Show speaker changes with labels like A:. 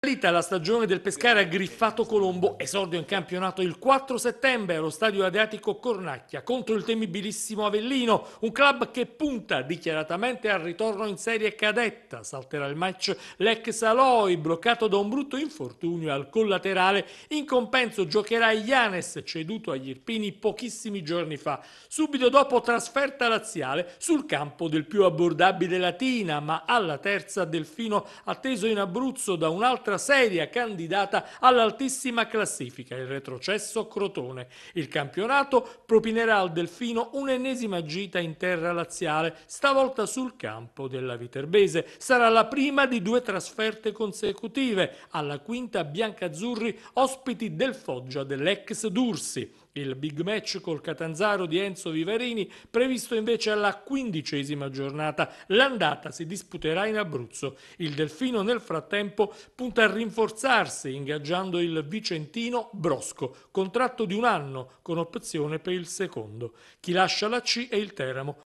A: Salita la stagione del Pescara Griffato Colombo, esordio in campionato il 4 settembre allo stadio Adriatico Cornacchia contro il temibilissimo Avellino, un club che punta dichiaratamente al ritorno in serie cadetta. Salterà il match l'ex Aloi, bloccato da un brutto infortunio al collaterale. In compenso giocherà Ianes, ceduto agli Irpini pochissimi giorni fa. Subito dopo trasferta laziale sul campo del più abbordabile Latina, ma alla terza Delfino atteso in Abruzzo da un altro un'altra seria candidata all'altissima classifica, il retrocesso Crotone. Il campionato propinerà al Delfino un'ennesima gita in terra laziale, stavolta sul campo della Viterbese. Sarà la prima di due trasferte consecutive alla quinta Biancazzurri, ospiti del Foggia dell'ex Dursi. Il big match col Catanzaro di Enzo Vivarini previsto invece alla quindicesima giornata. L'andata si disputerà in Abruzzo. Il Delfino nel frattempo punta a rinforzarsi ingaggiando il vicentino Brosco, contratto di un anno con opzione per il secondo. Chi lascia la C è il Teramo,